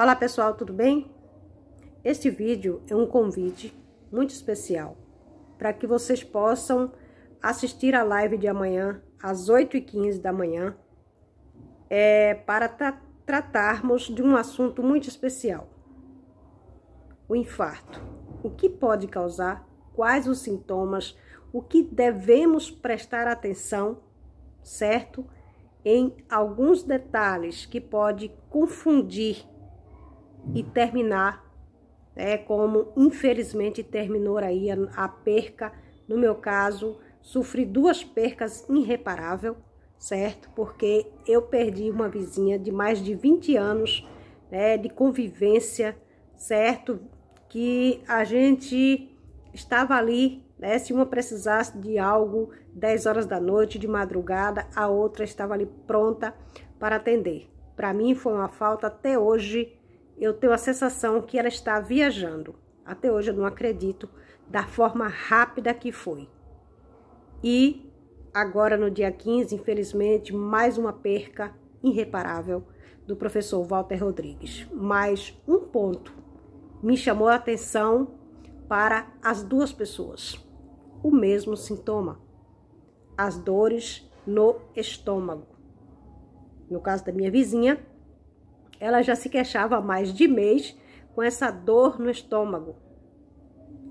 Olá pessoal, tudo bem? Este vídeo é um convite muito especial para que vocês possam assistir a live de amanhã às 8h15 da manhã é, para tra tratarmos de um assunto muito especial, o infarto. O que pode causar, quais os sintomas, o que devemos prestar atenção, certo? Em alguns detalhes que pode confundir e terminar né, como infelizmente terminou aí a, a perca, no meu caso, sofri duas percas irreparável, certo? Porque eu perdi uma vizinha de mais de 20 anos, né, de convivência, certo? Que a gente estava ali, né, se uma precisasse de algo 10 horas da noite, de madrugada, a outra estava ali pronta para atender. Para mim foi uma falta até hoje eu tenho a sensação que ela está viajando. Até hoje eu não acredito da forma rápida que foi. E agora no dia 15, infelizmente, mais uma perca irreparável do professor Walter Rodrigues. Mais um ponto me chamou a atenção para as duas pessoas. O mesmo sintoma, as dores no estômago. No caso da minha vizinha, ela já se queixava há mais de mês com essa dor no estômago.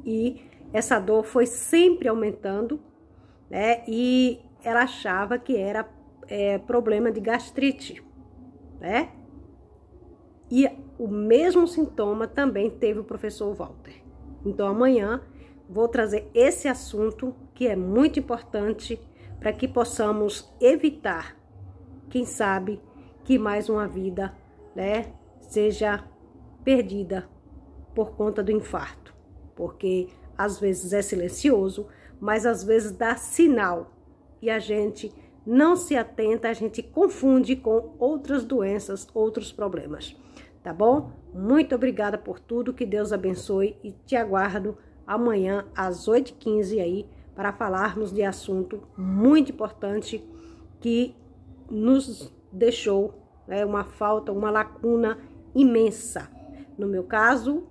E essa dor foi sempre aumentando, né? E ela achava que era é, problema de gastrite, né? E o mesmo sintoma também teve o professor Walter. Então amanhã vou trazer esse assunto que é muito importante para que possamos evitar, quem sabe, que mais uma vida né, seja perdida por conta do infarto, porque às vezes é silencioso, mas às vezes dá sinal e a gente não se atenta, a gente confunde com outras doenças, outros problemas. Tá bom? Muito obrigada por tudo, que Deus abençoe e te aguardo amanhã às 8h15 aí para falarmos de assunto muito importante que nos deixou né, uma falta, uma lacuna imensa. No meu caso,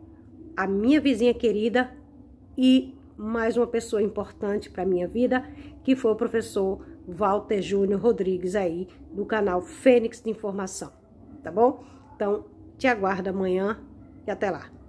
a minha vizinha querida e mais uma pessoa importante para minha vida, que foi o professor Walter Júnior Rodrigues aí do canal Fênix de Informação, tá bom? Então, te aguardo amanhã e até lá.